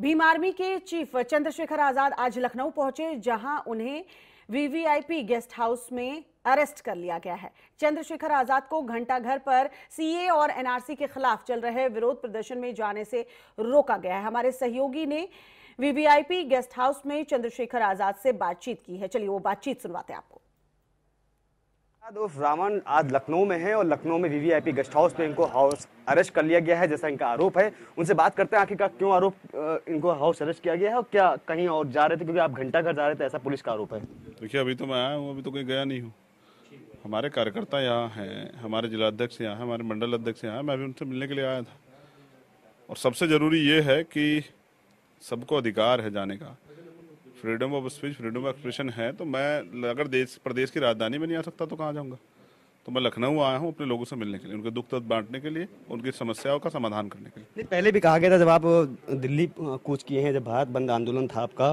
Bhim Army के chief Chandrashekhar Azad आज लखनऊ पहुंचे जहां उन्हें वीवीआईपी गेस्ट हाउस में अरेस्ट कर लिया गया है चंद्रशेखर आजाद को घंटा घर पर सीए और एनआरसी के खिलाफ चल रहे विरोध प्रदर्शन में जाने से रोका गया है हमारे सहयोगी ने वीवीआईपी गेस्ट हाउस में चंद्रशेखर आजाद से बातचीत की है चलिए वो बातचीत सुनवाते हैं आपको दोस्त रावण आज लखनऊ में है और लखनऊ में वीवीआईपी गेस्ट हाउस में इनको हाउस अरेस्ट कर लिया गया है जैसा इनका आरोप है उनसे बात करते हैं आखिरकार क्यों आरोप इनको हाउस अरेस्ट किया गया है और क्या कहीं और जा रहे थे क्योंकि आप घंटा घर जा रहे थे ऐसा पुलिस का आरोप है देखिए अभी तो मैं आया हूँ अभी तो कहीं गया नहीं हूँ हमारे कार्यकर्ता यहाँ हैं हमारे जिला अध्यक्ष यहाँ हमारे मंडल अध्यक्ष यहाँ मैं अभी उनसे मिलने के लिए आया था और सबसे ज़रूरी ये है कि सबको अधिकार है जाने का freedom of speech freedom of expression है तो मैं अगर देश प्रदेश की राजधानी में नहीं आ सकता तो कहाँ जाऊँगा तो मैं लखनऊ आया हूँ अपने लोगों से मिलने के लिए उनके दुख तक बांटने के लिए उनकी समस्याओं का समाधान करने के लिए नहीं पहले भी कहा गया था जब आप दिल्ली कूच किए हैं जब भारत बंद आंदोलन था आपका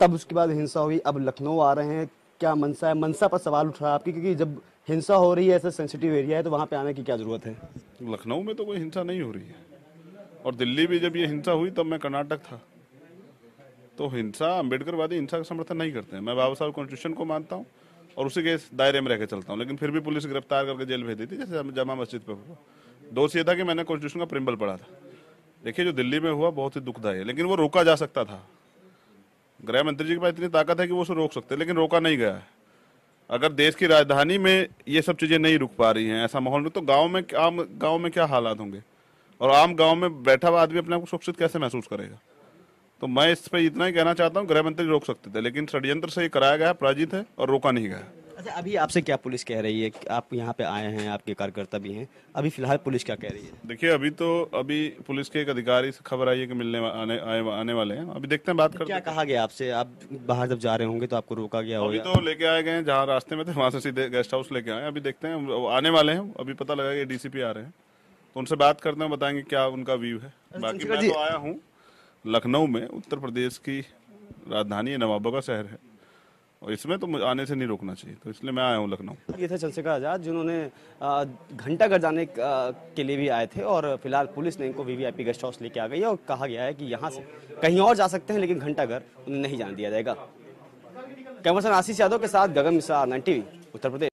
तब उसके बाद हिंसा हुई अब लखनऊ आ रहे हैं क्या मनसा है मनसा पर सवाल उठ रहा है आपकी क्योंकि जब हिंसा हो रही है ऐसा सेंसिटिव एरिया है तो वहाँ पे आने की क्या ज़रूरत है लखनऊ में तो कोई हिंसा नहीं हो रही है और दिल्ली भी जब ये हिंसा हुई तब मैं कर्नाटक था तो हिंसा अम्बेडकरवादी हिंसा का समर्थन नहीं करते हैं मैं बाबा साहब कॉन्स्टिट्यूशन को मानता हूँ और उसी के दायरे में रहकर चलता हूँ लेकिन फिर भी पुलिस गिरफ्तार करके जेल भेज दी थी जैसे जमा मस्जिद पर हुआ दोष ये था कि मैंने कॉन्स्टिट्यूशन का प्रिम्बल पढ़ा था देखिए जो दिल्ली में हुआ बहुत ही दुखदायी है लेकिन वो रोका जा सकता था गृह मंत्री जी के पास इतनी ताकत है कि वो उसे रोक सकते लेकिन रोका नहीं गया है अगर देश की राजधानी में ये सब चीज़ें नहीं रुक पा रही हैं ऐसा माहौल में तो गाँव में आम गाँव में क्या हालात होंगे और आम गाँव में बैठा हुआ आदमी अपने आप को सुरक्षित कैसे महसूस करेगा तो मैं इस पर इतना ही कहना चाहता हूँ गृह मंत्री रोक सकते थे लेकिन षड्यंत्र से ये कराया गया पराजित है और रोका नहीं गया अच्छा अभी आपसे क्या पुलिस कह रही है आप यहाँ पे आए हैं आपके कार्यकर्ता भी हैं अभी फिलहाल पुलिस क्या कह रही है देखिए अभी तो अभी पुलिस के एक अधिकारी से खबर आई है कि मिलने आने आए, आने वाले हैं अभी देखते हैं बात तो करते क्या कहा गया आपसे आप बाहर जब जा रहे होंगे तो आपको रोका गया अभी तो लेके आए गए जहाँ रास्ते में थे वहाँ से सीधे गेस्ट हाउस लेके आए अभी देखते हैं आने वाले हैं अभी पता लगा कि डीसीपी आ रहे हैं तो उनसे बात करते हैं बताएंगे क्या उनका व्यू है अच्छा, बाकी मैं तो आया हूँ लखनऊ में उत्तर प्रदेश की राजधानी नवाबों का शहर है और इसमें तो आने से नहीं रोकना चाहिए तो इसलिए मैं आया हूँ लखनऊ ये थे चंद्रशेखर आज़ाद जिन्होंने घर जाने के लिए भी आए थे और फिलहाल पुलिस ने इनको वीवीआईपी गेस्ट हाउस लेके आ गई है और कहा गया है कि यहाँ से कहीं और जा सकते हैं लेकिन घर उन्हें नहीं जाने दिया जाएगा कैमरा आशीष यादव के साथ गगन मिश्रा नाइन टीवी उत्तर प्रदेश